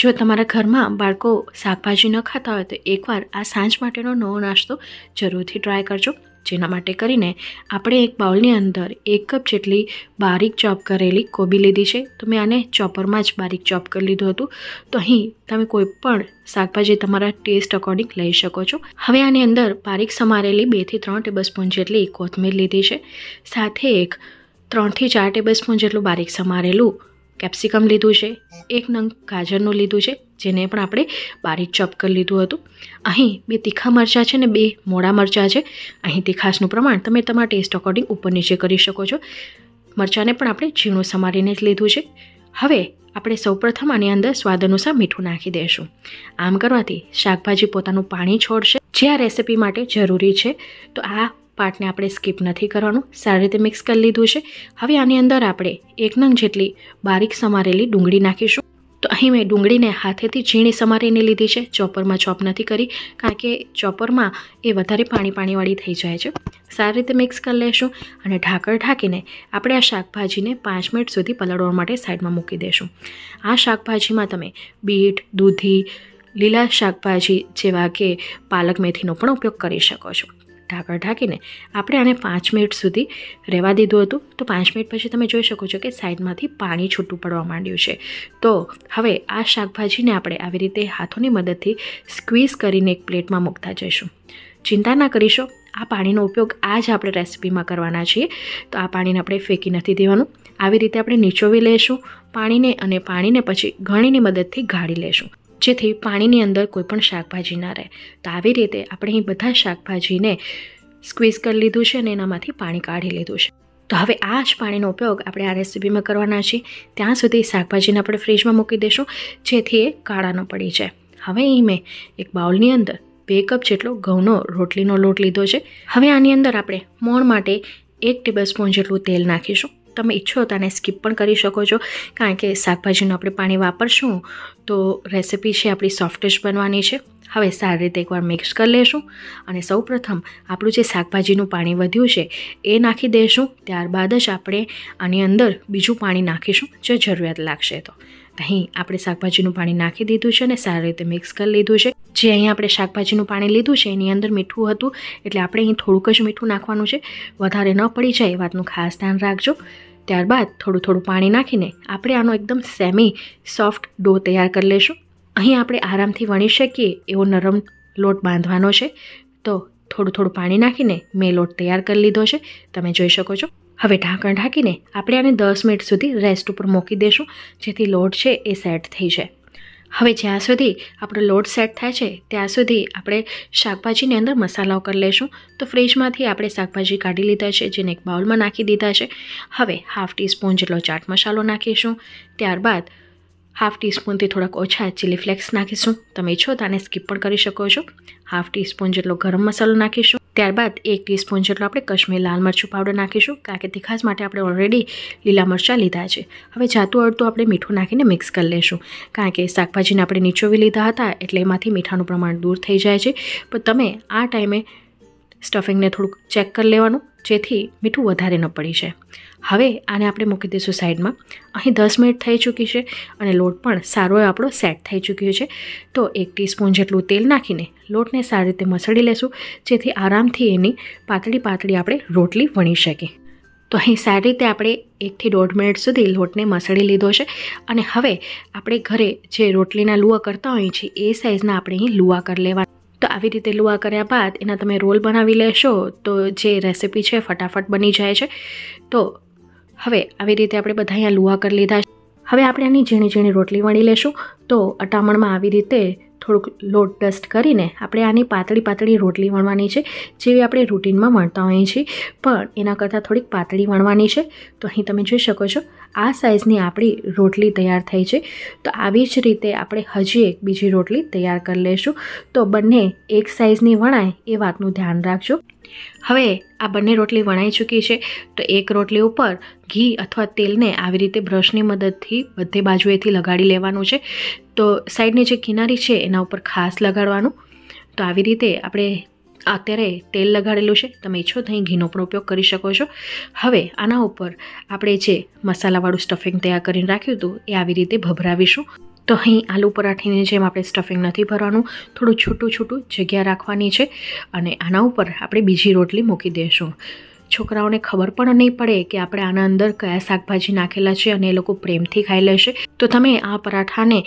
જો તમારા ઘરમાં બાળકો શાકભાજી ન ખાતા હોય તો એકવાર આ સાંજ માટેનો નવો નાસ્તો જરૂરથી ટ્રાય કરજો જેના માટે કરીને આપણે એક બાઉલની અંદર એક કપ જેટલી બારીક ચોપ કરેલી કોબી લીધી છે તો મેં આને ચોપરમાં જ બારીક ચોપ કરી લીધું હતું તો અહીં તમે કોઈ પણ શાકભાજી તમારા ટેસ્ટ અકોર્ડિંગ લઈ શકો છો હવે આની અંદર બારીક સમારેલી બેથી ત્રણ ટેબલસ્પૂન જેટલી કોથમીર લીધી છે સાથે એક ત્રણથી ચાર ટેબલસ્પૂન જેટલું બારીક સમારેલું કેપ્સિકમ લીધું છે એક નંગ ગાજરનું લીધું છે જેને પણ આપણે બારીક ચોપ કરી લીધું હતું અહીં બે તીખા મરચાં છે ને બે મોડા મરચાં છે અહીં તીખાસનું પ્રમાણ તમે તમારા ટેસ્ટ અકોર્ડિંગ ઉપર નીચે કરી શકો છો મરચાંને પણ આપણે ઝીણું સમારીને જ લીધું છે હવે આપણે સૌપ્રથમ આની અંદર સ્વાદ અનુસાર મીઠું નાખી દઈશું આમ કરવાથી શાકભાજી પોતાનું પાણી છોડશે જે આ રેસીપી માટે જરૂરી છે તો આ પાર્ટને આપણે સ્કીપ નથી કરવાનું સારી રીતે મિક્સ કરી લીધું છે હવે આની અંદર આપણે એક નંગ જેટલી બારીક સમારેલી ડુંગળી નાખીશું તો અહીં મેં ડુંગળીને હાથેથી ઝીણી સમારીને લીધી છે ચોપરમાં ચોપ નથી કરી કારણ કે ચોપરમાં એ વધારે પાણી પાણીવાળી થઈ જાય છે સારી રીતે મિક્સ કરી લેશું અને ઢાંકણ ઢાંકીને આપણે આ શાકભાજીને પાંચ મિનિટ સુધી પલળવા માટે સાઈડમાં મૂકી દઈશું આ શાકભાજીમાં તમે બીટ દૂધી લીલા શાકભાજી જેવા કે પાલક મેથીનો પણ ઉપયોગ કરી શકો છો ઢાંકણ ઢાંકીને આપણે આને પાંચ મિનિટ સુધી રહેવા દીધું હતું તો પાંચ મિનિટ પછી તમે જોઈ શકો છો કે સાઈડમાંથી પાણી છૂટું પડવા માંડ્યું છે તો હવે આ શાકભાજીને આપણે આવી રીતે હાથોની મદદથી સ્ક્વીઝ કરીને એક પ્લેટમાં મૂકતા જઈશું ચિંતા ના કરીશો આ પાણીનો ઉપયોગ આ જ આપણે રેસિપીમાં કરવાના છીએ તો આ પાણીને આપણે ફેંકી નથી દેવાનું આવી રીતે આપણે નીચોવી લઈશું પાણીને અને પાણીને પછી ઘણીની મદદથી ગાળી લઈશું જેથી પાણીની અંદર કોઈ પણ શાકભાજી ના રહે તો આવી રીતે આપણે એ બધા શાકભાજીને સ્ક્વિઝ કરી લીધું છે અને એનામાંથી પાણી કાઢી લીધું છે તો હવે આ જ પાણીનો ઉપયોગ આપણે આ રેસીપીમાં કરવાના છીએ ત્યાં સુધી શાકભાજીને આપણે ફ્રીજમાં મૂકી દઈશું જેથી એ કાળા ન પડી જાય હવે એ મેં એક બાઉલની અંદર બે કપ જેટલો ઘઉંનો રોટલીનો લોટ લીધો છે હવે આની અંદર આપણે મોણ માટે એક ટેબલ સ્પૂન જેટલું તેલ નાખીશું તમે ઈચ્છો તો આને સ્કીપ પણ કરી શકો છો કારણ કે શાકભાજીનું આપણે પાણી વાપરશું તો રેસિપી છે આપણી સોફ્ટેશ બનવાની છે હવે સારી રીતે એકવાર મિક્સ કરી લેશું અને સૌ પ્રથમ આપણું જે શાકભાજીનું પાણી વધ્યું છે એ નાખી દઈશું ત્યારબાદ જ આપણે આની અંદર બીજું પાણી નાખીશું જે જરૂરિયાત લાગશે તો અહીં આપણે શાકભાજીનું પાણી નાખી દીધું છે અને સારી રીતે મિક્સ કરી લીધું છે જે અહીં આપણે શાકભાજીનું પાણી લીધું છે એની અંદર મીઠું હતું એટલે આપણે અહીં થોડુંક જ મીઠું નાખવાનું છે વધારે ન પડી જાય એ વાતનું ખાસ ધ્યાન રાખજો ત્યારબાદ થોડું થોડું પાણી નાખીને આપણે આનો એકદમ સેમી સોફ્ટ ડો તૈયાર કરી લેશું અહીં આપણે આરામથી વણી શકીએ એવો નરમ લોટ બાંધવાનો છે તો થોડું થોડું પાણી નાખીને મેં લોટ તૈયાર કરી લીધો છે તમે જોઈ શકો છો હવે ઢાંકણ ઢાંકીને આપણે આને દસ મિનિટ સુધી રેસ્ટ ઉપર મૂકી દેશું જેથી લોટ છે એ સેટ થઈ જાય હવે જ્યાં સુધી આપણો લોટ સેટ થાય છે ત્યાં સુધી આપણે શાકભાજીની અંદર મસાલાઓ કરી લઈશું તો ફ્રીજમાંથી આપણે શાકભાજી કાઢી લીધા છે જેને એક બાઉલમાં નાખી દીધા છે હવે હાફ ટીસ્પૂન જેટલો ચાટ મસાલો નાખીશું ત્યારબાદ હાફ ટીસ્પૂનથી થોડાક ઓછા ચીલી ફ્લેક્સ નાખીશું તમે ઈચ્છો તો આને સ્કીપ પણ કરી શકો છો હાફ ટીસ્પૂન જેટલો ગરમ મસાલો નાખીશું ત્યારબાદ એક ટીસ્પૂન જેટલું આપણે કશ્મીર લાલ મરચું પાવડર નાખીશું કારણ કે તીખાશ માટે આપણે ઓલરેડી લીલા મરચાં લીધા છે હવે જાતું અડતું આપણે મીઠું નાખીને મિક્સ કરી લેશું કારણ કે શાકભાજીને આપણે નીચોવી લીધા હતા એટલે એમાંથી મીઠાનું પ્રમાણ દૂર થઈ જાય છે પણ તમે આ ટાઈમે સ્ટફિંગને થોડુંક ચેક કરી લેવાનું જેથી મીઠું વધારે ન પડી છે હવે આને આપણે મૂકી દઈશું સાઈડમાં અહીં દસ મિનિટ થઈ ચૂકી છે અને લોટ પણ સારો આપણો સેટ થઈ ચૂક્યો છે તો એક ટીસ્પૂન જેટલું તેલ નાખીને લોટને સારી રીતે મસળી લેશું જેથી આરામથી એની પાતળી પાતળી આપણે રોટલી વણી શકીએ તો અહીં સારી રીતે આપણે એકથી દોઢ મિનિટ સુધી લોટને મસળી લીધો છે અને હવે આપણે ઘરે જે રોટલીના લુઆ કરતા હોઈએ છીએ એ સાઇઝના આપણે અહીં લુઆ કરી લેવાના તો આવી રીતે લુઆ કર્યા બાદ એના તમે રોલ બનાવી લેશો તો જે રેસિપી છે ફટાફટ બની જાય છે તો હવે આવી રીતે આપણે બધા અહીંયા લુઆ કરી લીધા હવે આપણે આની ઝીણી ઝીણી રોટલી વણી લેશું તો અટામણમાં આવી રીતે થોડુંક લોટ ડસ્ટ કરીને આપણે આની પાતળી પાતળી રોટલી વણવાની છે જેવી આપણે રૂટીનમાં મળતા હોઈએ છીએ પણ એના કરતાં થોડીક પાતળી વણવાની છે તો અહીં તમે જોઈ શકો છો આ સાઇઝની આપણી રોટલી તૈયાર થઈ છે તો આવી જ રીતે આપણે હજી એક બીજી રોટલી તૈયાર કરી લઈશું તો બંને એક સાઇઝની વણાય એ વાતનું ધ્યાન રાખજો હવે આ બંને રોટલી વણાઈ ચૂકી છે તો એક રોટલી ઉપર ઘી અથવા તેલને આવી રીતે બ્રશની મદદથી બધે બાજુએથી લગાડી લેવાનું છે તો સાઈડની જે કિનારી છે એના ઉપર ખાસ લગાડવાનું તો આવી રીતે આપણે અત્યારે તેલ લગાડેલું છે તમે ઈચ્છો તો અહીં ઘીનો પણ ઉપયોગ કરી શકો છો હવે આના ઉપર આપણે જે મસાલાવાળું સ્ટફિંગ તૈયાર કરીને રાખ્યું હતું એ આવી રીતે ભભરાવીશું તો અહીં આલુ પરાઠીની જેમ આપણે સ્ટફિંગ નથી ભરવાનું થોડું છૂટું છૂટું જગ્યા રાખવાની છે અને આના ઉપર આપણે બીજી રોટલી મૂકી દઈશું છોકરાઓને ખબર પણ નહીં પડે કે આપણે આના અંદર કયા શાકભાજી નાખેલા છે અને એ લોકો પ્રેમથી ખાઈ લેશે તો તમે આ પરાઠાને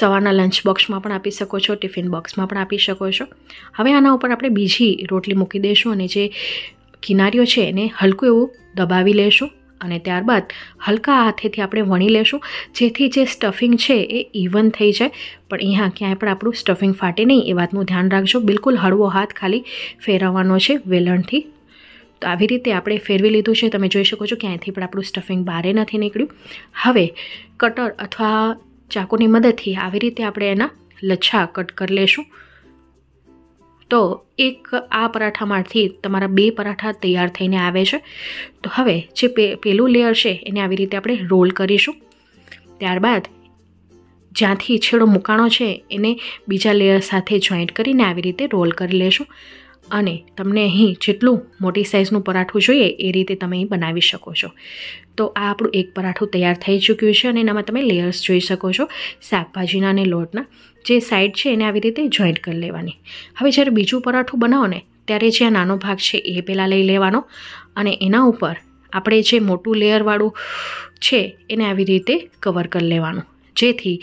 સવારના લંચ બોક્સમાં પણ આપી શકો છો ટિફિન બોક્સમાં પણ આપી શકો છો હવે આના ઉપર આપણે બીજી રોટલી મૂકી દઈશું અને જે કિનારીઓ છે એને હલકું એવું દબાવી લેશું અને ત્યારબાદ હલકા હાથેથી આપણે વણી લેશું જેથી જે સ્ટફિંગ છે એ ઇવન થઈ જાય પણ અહીંયા ક્યાંય પણ આપણું સ્ટફિંગ ફાટે નહીં એ વાતનું ધ્યાન રાખજો બિલકુલ હળવો હાથ ખાલી ફેરવવાનો છે વેલણથી તો આવી રીતે આપણે ફેરવી લીધું છે તમે જોઈ શકો છો ક્યાંયથી પણ આપણું સ્ટફિંગ બહારે નથી નીકળ્યું હવે કટર અથવા ચાકુની મદદથી આવી રીતે આપણે એના લચ્છા કટ કરી લેશું તો એક આ પરાઠામાંથી તમારા બે પરાઠા તૈયાર થઈને આવે છે તો હવે જે પેલું લેયર છે એને આવી રીતે આપણે રોલ કરીશું ત્યારબાદ જ્યાંથી છેડો મુકાણો છે એને બીજા લેયર સાથે જોઈન્ટ કરીને આવી રીતે રોલ કરી લેશું અને તમને અહીં જેટલું મોટી સાઇઝનું પરાઠું જોઈએ એ રીતે તમે અહીં બનાવી શકો છો તો આ આપણું એક પરાઠું તૈયાર થઈ ચૂક્યું છે અને એનામાં તમે લેયર્સ જોઈ શકો છો શાકભાજીના અને લોટના જે સાઈડ છે એને આવી રીતે જોઈન્ટ કરી લેવાની હવે જ્યારે બીજું પરાઠું બનાવો ને ત્યારે જે આ નાનો ભાગ છે એ પહેલાં લઈ લેવાનો અને એના ઉપર આપણે જે મોટું લેયરવાળું છે એને આવી રીતે કવર કરી લેવાનું જેથી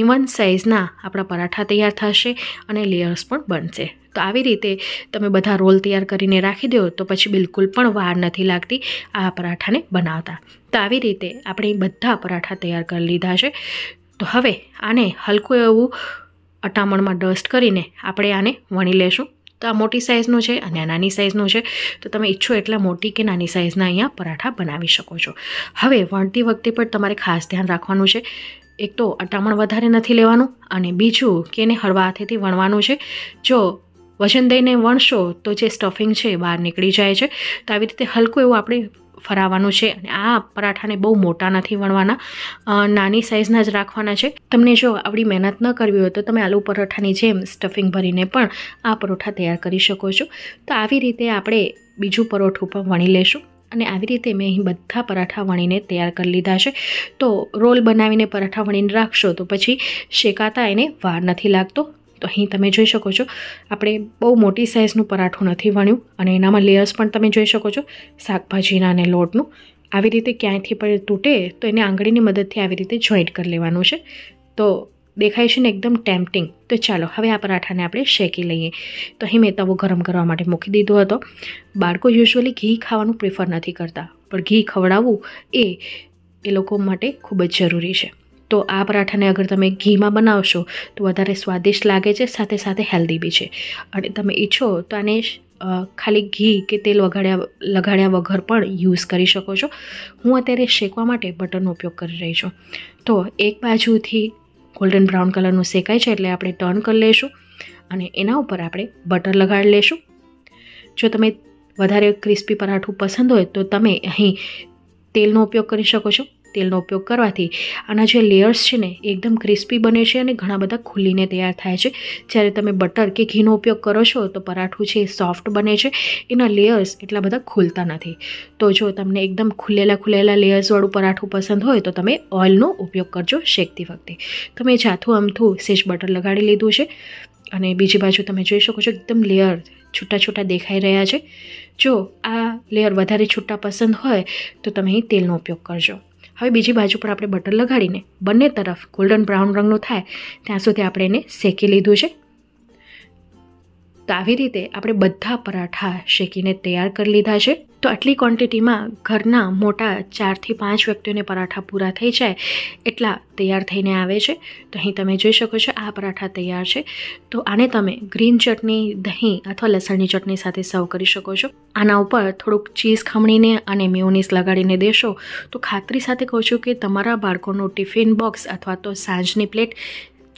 ઇવન સાઇઝના આપણા પરાઠા તૈયાર થશે અને લેયર્સ પણ બનશે તો આવી રીતે તમે બધા રોલ તૈયાર કરીને રાખી દો તો પછી બિલકુલ પણ વાર નથી લાગતી આ પરાઠાને બનાવતા તો આવી રીતે આપણે બધા પરાઠા તૈયાર કરી લીધા છે તો હવે આને હલકું એવું અટામણમાં ડસ્ટ કરીને આપણે આને વણી લેશું તો આ મોટી સાઇઝનું છે અને આ નાની સાઇઝનું છે તો તમે ઈચ્છો એટલા મોટી કે નાની સાઇઝના અહીંયા પરાઠા બનાવી શકો છો હવે વણતી વખતે પણ તમારે ખાસ ધ્યાન રાખવાનું છે એક તો અટામણ વધારે નથી લેવાનું અને બીજું કે એને હળવા હાથેથી વણવાનું છે જો વજન દઈને વણશો તો જે સ્ટફિંગ છે એ બહાર નીકળી જાય છે તો આવી રીતે હલકું એવું આપણે ફરાવવાનું છે અને આ પરાઠાને બહુ મોટા નથી વણવાના નાની સાઇઝના જ રાખવાના છે તમને જો આવડી મહેનત ન કરવી હોય તો તમે આલુ પરોઠાની જેમ સ્ટફિંગ ભરીને પણ આ પરોઠા તૈયાર કરી શકો છો તો આવી રીતે આપણે બીજું પરોઠું પણ વણી લેશું અને આવી રીતે મેં અહીં બધા પરાઠા વણીને તૈયાર કરી લીધા છે તો રોલ બનાવીને પરાઠા વણીને રાખશો તો પછી શેકાતા એને વાર નથી લાગતો તો અહીં તમે જોઈ શકો છો આપણે બહુ મોટી સાઇઝનું પરાઠું નથી વણ્યું અને એનામાં લેયર્સ પણ તમે જોઈ શકો છો શાકભાજીના અને લોટનું આવી રીતે ક્યાંયથી પણ તૂટે તો એને આંગળીની મદદથી આવી રીતે જોઈન્ટ કરી લેવાનું છે તો દેખાય છે ને એકદમ ટેમ્પટિંગ તો ચાલો હવે આ પરાઠાને આપણે શેકી લઈએ તો અહીં મેં તવો ગરમ કરવા માટે મૂકી દીધો હતો બાળકો યુઝ્યુઅલી ઘી ખાવાનું પ્રિફર નથી કરતા પણ ઘી ખવડાવવું એ એ લોકો માટે ખૂબ જ જરૂરી છે તો આ પરાઠાને અગર તમે ઘીમાં બનાવશો તો વધારે સ્વાદિષ્ટ લાગે છે સાથે સાથે હેલ્ધી બી છે અને તમે ઈચ્છો તો આને ખાલી ઘી કે તેલ વગાડ્યા લગાડ્યા વગર પણ યુઝ કરી શકો છો હું અત્યારે શેકવા માટે બટરનો ઉપયોગ કરી રહી છું તો એક બાજુથી ગોલ્ડન બ્રાઉન કલરનું શેકાય છે એટલે આપણે ટર્ન કરી લઈશું અને એના ઉપર આપણે બટર લગાડી લઈશું જો તમે વધારે ક્રિસ્પી પરાઠું પસંદ હોય તો તમે અહીં તેલનો ઉપયોગ કરી શકો છો તેલનો ઉપયોગ કરવાથી આના જે લેયર્સ છે ને એકદમ ક્રિસ્પી બને છે અને ઘણા બધા ખુલીને તૈયાર થાય છે જ્યારે તમે બટર કે ઘીનો ઉપયોગ કરો છો તો પરાઠું છે એ સોફ્ટ બને છે એના લેયર્સ એટલા બધા ખુલતા નથી તો જો તમને એકદમ ખુલેલા ખુલેલા લેયર્સવાળું પરાઠું પસંદ હોય તો તમે ઓઇલનો ઉપયોગ કરજો શેકતી વખતે તમે જાથું અમથું સેજ બટર લગાડી લીધું છે અને બીજી બાજુ તમે જોઈ શકો છો એકદમ લેયર છૂટા છૂટા દેખાઈ રહ્યા છે જો આ લેયર વધારે છૂટા પસંદ હોય તો તમે તેલનો ઉપયોગ કરજો હવે બીજી બાજુ પર આપણે બટર લગાડીને બંને તરફ ગોલ્ડન બ્રાઉન રંગનો થાય ત્યાં સુધી આપણે એને શેકી લીધું છે તો આવી રીતે આપણે બધા પરાઠા શેકીને તૈયાર કરી લીધા છે તો આટલી ક્વોન્ટિટીમાં ઘરના મોટા ચારથી પાંચ વ્યક્તિઓને પરાઠા પૂરા થઈ જાય એટલા તૈયાર થઈને આવે છે તો અહીં તમે જોઈ શકો છો આ પરાઠા તૈયાર છે તો આને તમે ગ્રીન ચટણી દહીં અથવા લસણની ચટણી સાથે સર્વ કરી શકો છો આના ઉપર થોડુંક ચીઝ ખમણીને અને મેયોનીઝ લગાડીને દેશો તો ખાતરી સાથે કહું છું કે તમારા બાળકોનું ટિફિન બોક્સ અથવા તો સાંજની પ્લેટ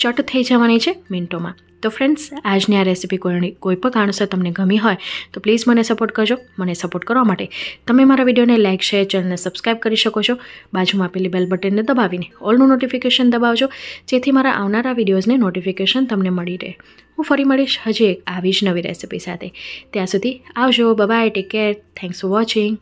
ચટ થઈ જવાની છે મિનિટોમાં તો ફ્રેન્ડ્સ આજની આ રેસિપી કોઈ કોઈ પણ કારણોસર તમને ગમી હોય તો પ્લીઝ મને સપોર્ટ કરજો મને સપોર્ટ કરવા માટે તમે મારા વિડીયોને લાઇક શેર ચેનલને સબસ્ક્રાઈબ કરી શકો છો બાજુમાં આપેલી બેલ બટનને દબાવીને ઓલનું નોટિફિકેશન દબાવજો જેથી મારા આવનારા વિડીયોઝને નોટિફિકેશન તમને મળી રહે હું ફરી મળીશ હજી એક આવી જ નવી રેસિપી સાથે ત્યાં સુધી આવજો bye take care thanks for watching